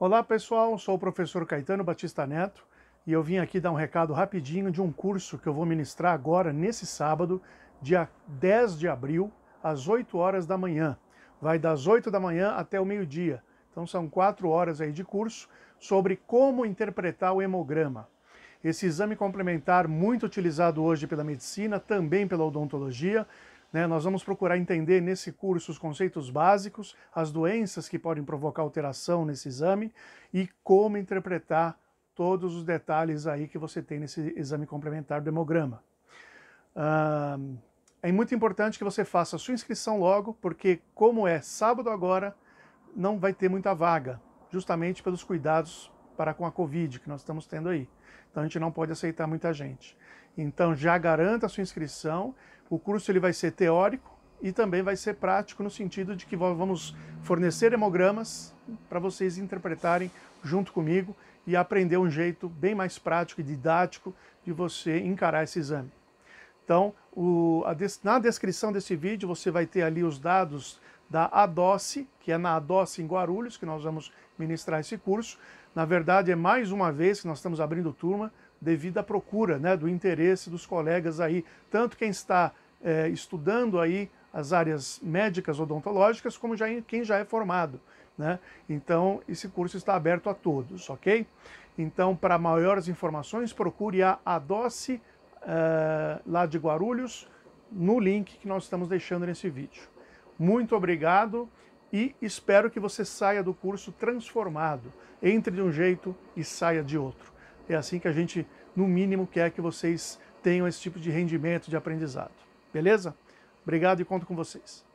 Olá pessoal, sou o professor Caetano Batista Neto e eu vim aqui dar um recado rapidinho de um curso que eu vou ministrar agora nesse sábado, dia 10 de abril, às 8 horas da manhã. Vai das 8 da manhã até o meio-dia. Então são 4 horas aí de curso sobre como interpretar o hemograma. Esse exame complementar muito utilizado hoje pela medicina, também pela odontologia, né? Nós vamos procurar entender nesse curso os conceitos básicos, as doenças que podem provocar alteração nesse exame e como interpretar todos os detalhes aí que você tem nesse exame complementar do hemograma. Ah, é muito importante que você faça a sua inscrição logo, porque como é sábado agora, não vai ter muita vaga, justamente pelos cuidados para com a Covid que nós estamos tendo aí. Então a gente não pode aceitar muita gente. Então já garanta a sua inscrição o curso ele vai ser teórico e também vai ser prático no sentido de que vamos fornecer hemogramas para vocês interpretarem junto comigo e aprender um jeito bem mais prático e didático de você encarar esse exame. Então, o, des, na descrição desse vídeo você vai ter ali os dados da ADOCE, que é na ADOCE em Guarulhos, que nós vamos ministrar esse curso. Na verdade, é mais uma vez que nós estamos abrindo turma, devido à procura, né, do interesse dos colegas aí, tanto quem está é, estudando aí as áreas médicas odontológicas, como já quem já é formado. Né? Então, esse curso está aberto a todos, ok? Então, para maiores informações, procure a Adoce, uh, é, lá de Guarulhos, no link que nós estamos deixando nesse vídeo. Muito obrigado e espero que você saia do curso transformado. Entre de um jeito e saia de outro. É assim que a gente, no mínimo, quer que vocês tenham esse tipo de rendimento, de aprendizado. Beleza? Obrigado e conto com vocês.